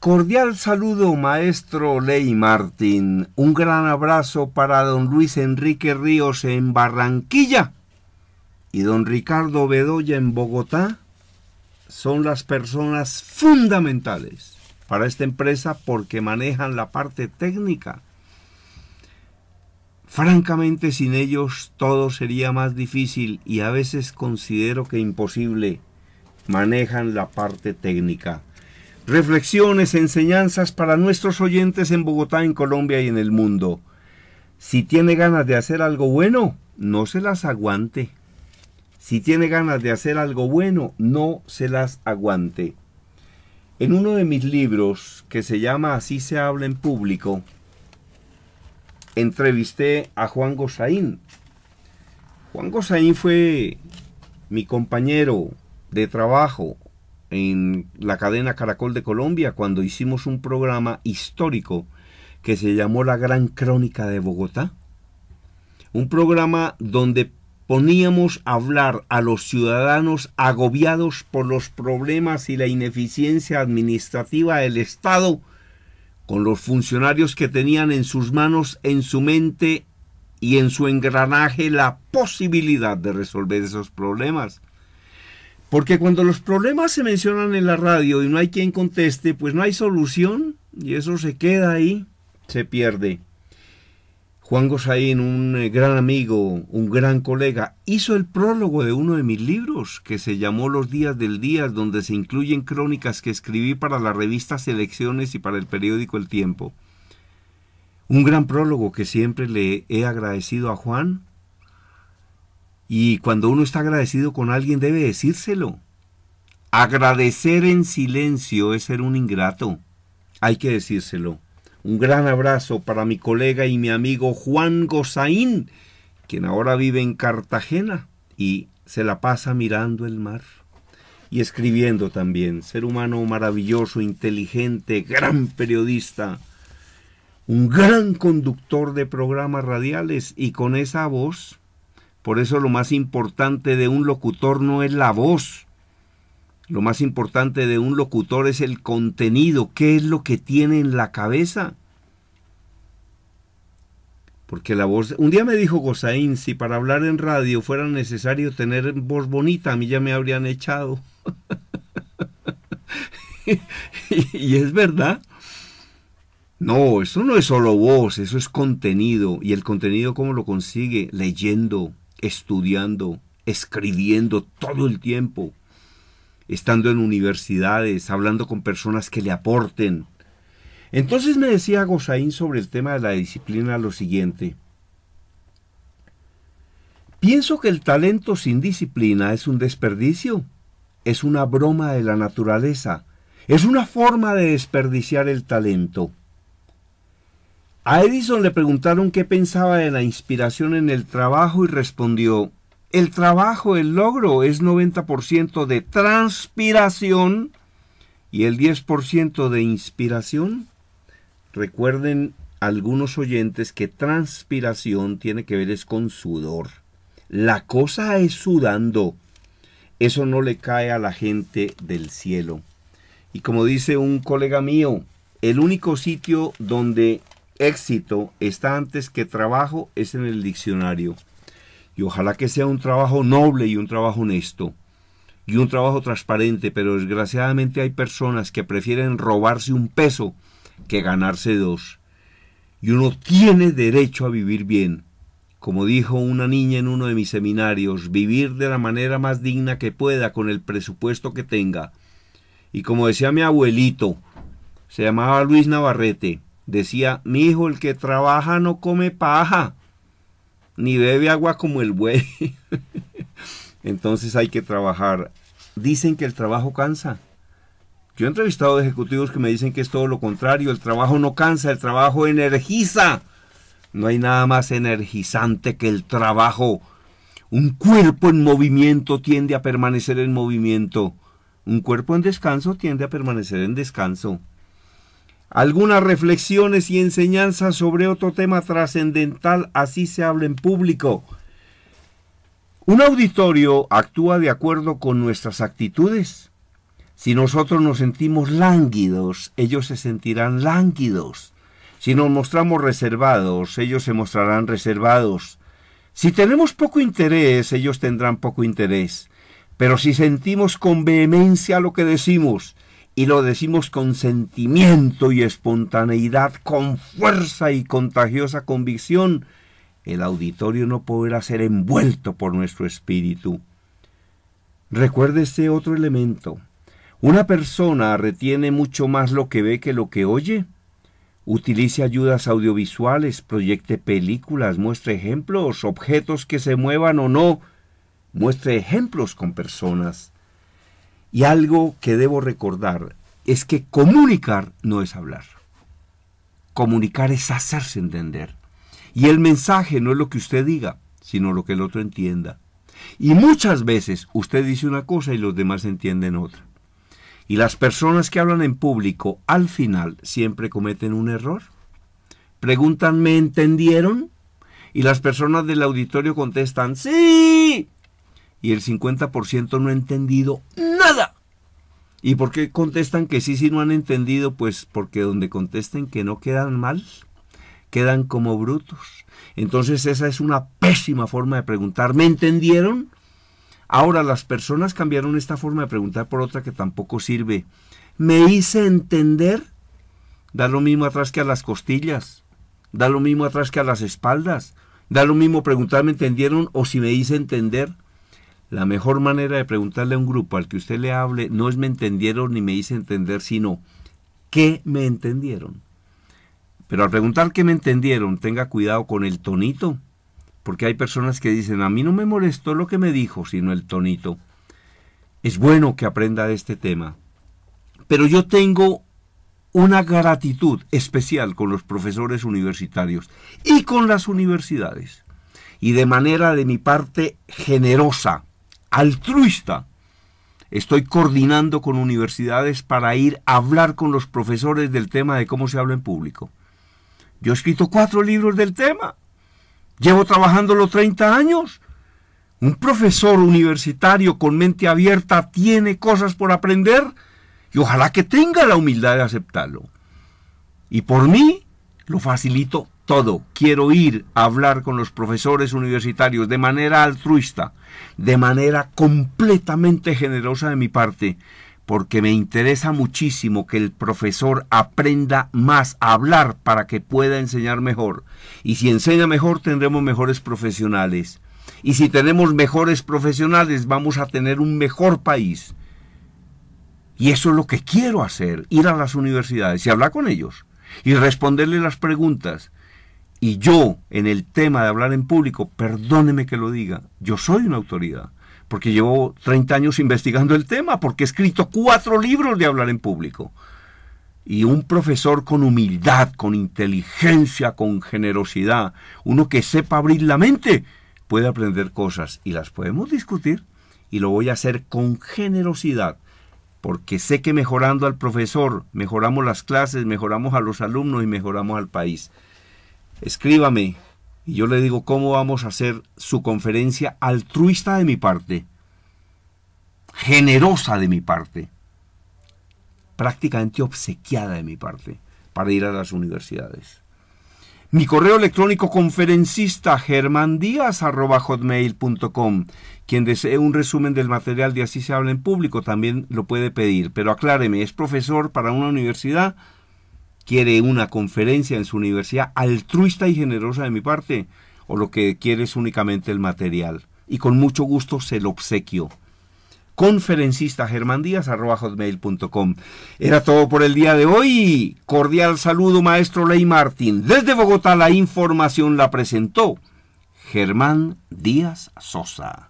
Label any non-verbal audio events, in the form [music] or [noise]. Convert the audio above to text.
Cordial saludo, maestro Ley Martín. Un gran abrazo para don Luis Enrique Ríos en Barranquilla y don Ricardo Bedoya en Bogotá. Son las personas fundamentales para esta empresa porque manejan la parte técnica. Francamente, sin ellos todo sería más difícil y a veces considero que imposible. Manejan la parte técnica reflexiones, enseñanzas para nuestros oyentes en Bogotá, en Colombia y en el mundo. Si tiene ganas de hacer algo bueno, no se las aguante. Si tiene ganas de hacer algo bueno, no se las aguante. En uno de mis libros, que se llama Así se habla en público, entrevisté a Juan Gosaín. Juan Gosaín fue mi compañero de trabajo, en la cadena Caracol de Colombia cuando hicimos un programa histórico que se llamó La Gran Crónica de Bogotá. Un programa donde poníamos a hablar a los ciudadanos agobiados por los problemas y la ineficiencia administrativa del Estado con los funcionarios que tenían en sus manos, en su mente y en su engranaje la posibilidad de resolver esos problemas. Porque cuando los problemas se mencionan en la radio y no hay quien conteste, pues no hay solución y eso se queda ahí, se pierde. Juan Gosaín, un eh, gran amigo, un gran colega, hizo el prólogo de uno de mis libros que se llamó Los días del día, donde se incluyen crónicas que escribí para la revista Selecciones y para el periódico El Tiempo. Un gran prólogo que siempre le he agradecido a Juan y cuando uno está agradecido con alguien debe decírselo. Agradecer en silencio es ser un ingrato. Hay que decírselo. Un gran abrazo para mi colega y mi amigo Juan Gozaín, quien ahora vive en Cartagena y se la pasa mirando el mar y escribiendo también. Ser humano maravilloso, inteligente, gran periodista, un gran conductor de programas radiales y con esa voz por eso lo más importante de un locutor no es la voz. Lo más importante de un locutor es el contenido, qué es lo que tiene en la cabeza. Porque la voz... Un día me dijo Gozaín, si para hablar en radio fuera necesario tener voz bonita, a mí ya me habrían echado. [laughs] y es verdad. No, eso no es solo voz, eso es contenido. ¿Y el contenido cómo lo consigue? Leyendo, estudiando, escribiendo todo el tiempo, estando en universidades, hablando con personas que le aporten. Entonces me decía Gosaín sobre el tema de la disciplina lo siguiente. Pienso que el talento sin disciplina es un desperdicio, es una broma de la naturaleza, es una forma de desperdiciar el talento. A Edison le preguntaron qué pensaba de la inspiración en el trabajo y respondió, el trabajo, el logro es 90% de transpiración y el 10% de inspiración. Recuerden algunos oyentes que transpiración tiene que ver es con sudor. La cosa es sudando. Eso no le cae a la gente del cielo. Y como dice un colega mío, el único sitio donde éxito está antes que trabajo es en el diccionario. Y ojalá que sea un trabajo noble y un trabajo honesto y un trabajo transparente, pero desgraciadamente hay personas que prefieren robarse un peso que ganarse dos. Y uno tiene derecho a vivir bien. Como dijo una niña en uno de mis seminarios, vivir de la manera más digna que pueda con el presupuesto que tenga. Y como decía mi abuelito, se llamaba Luis Navarrete, decía, mi hijo, el que trabaja no come paja, ni bebe agua como el buey. [laughs] Entonces hay que trabajar. Dicen que el trabajo cansa. Yo he entrevistado ejecutivos que me dicen que es todo lo contrario, el trabajo no cansa, el trabajo energiza. No hay nada más energizante que el trabajo. Un cuerpo en movimiento tiende a permanecer en movimiento. Un cuerpo en descanso tiende a permanecer en descanso algunas reflexiones y enseñanzas sobre otro tema trascendental, así se habla en público. Un auditorio actúa de acuerdo con nuestras actitudes. Si nosotros nos sentimos lánguidos, ellos se sentirán lánguidos. Si nos mostramos reservados, ellos se mostrarán reservados. Si tenemos poco interés, ellos tendrán poco interés. Pero si sentimos con vehemencia lo que decimos, y lo decimos con sentimiento y espontaneidad, con fuerza y contagiosa convicción, el auditorio no podrá ser envuelto por nuestro espíritu. Recuérdese este otro elemento. Una persona retiene mucho más lo que ve que lo que oye. Utilice ayudas audiovisuales, proyecte películas, muestre ejemplos, objetos que se muevan o no. Muestre ejemplos con personas. Y algo que debo recordar es que comunicar no es hablar. Comunicar es hacerse entender. Y el mensaje no es lo que usted diga, sino lo que el otro entienda. Y muchas veces usted dice una cosa y los demás entienden otra. Y las personas que hablan en público al final siempre cometen un error. Preguntan, ¿me entendieron? Y las personas del auditorio contestan, sí y el 50% no ha entendido nada. ¿Y por qué contestan que sí, sí no han entendido? Pues porque donde contesten que no quedan mal, quedan como brutos. Entonces esa es una pésima forma de preguntar. ¿Me entendieron? Ahora las personas cambiaron esta forma de preguntar por otra que tampoco sirve. ¿Me hice entender? Da lo mismo atrás que a las costillas. Da lo mismo atrás que a las espaldas. Da lo mismo preguntar, ¿me entendieron? O si me hice entender. La mejor manera de preguntarle a un grupo al que usted le hable no es me entendieron ni me hice entender, sino qué me entendieron. Pero al preguntar qué me entendieron, tenga cuidado con el tonito, porque hay personas que dicen, a mí no me molestó lo que me dijo, sino el tonito. Es bueno que aprenda de este tema. Pero yo tengo una gratitud especial con los profesores universitarios y con las universidades. Y de manera de mi parte generosa, altruista. Estoy coordinando con universidades para ir a hablar con los profesores del tema de cómo se habla en público. Yo he escrito cuatro libros del tema. Llevo los 30 años. Un profesor universitario con mente abierta tiene cosas por aprender y ojalá que tenga la humildad de aceptarlo. Y por mí lo facilito todo. Quiero ir a hablar con los profesores universitarios de manera altruista, de manera completamente generosa de mi parte, porque me interesa muchísimo que el profesor aprenda más a hablar para que pueda enseñar mejor. Y si enseña mejor tendremos mejores profesionales. Y si tenemos mejores profesionales vamos a tener un mejor país. Y eso es lo que quiero hacer, ir a las universidades y hablar con ellos y responderle las preguntas y yo, en el tema de hablar en público, perdóneme que lo diga, yo soy una autoridad, porque llevo 30 años investigando el tema, porque he escrito cuatro libros de hablar en público. Y un profesor con humildad, con inteligencia, con generosidad, uno que sepa abrir la mente, puede aprender cosas y las podemos discutir y lo voy a hacer con generosidad, porque sé que mejorando al profesor, mejoramos las clases, mejoramos a los alumnos y mejoramos al país escríbame y yo le digo cómo vamos a hacer su conferencia altruista de mi parte, generosa de mi parte, prácticamente obsequiada de mi parte para ir a las universidades. Mi correo electrónico conferencista germandías.com. Quien desee un resumen del material de Así se habla en público también lo puede pedir. Pero acláreme, ¿es profesor para una universidad? quiere una conferencia en su universidad altruista y generosa de mi parte, o lo que quiere es únicamente el material. Y con mucho gusto se lo obsequio. Conferencista Díaz, hotmail.com Era todo por el día de hoy. Cordial saludo, maestro Ley Martín. Desde Bogotá la información la presentó Germán Díaz Sosa.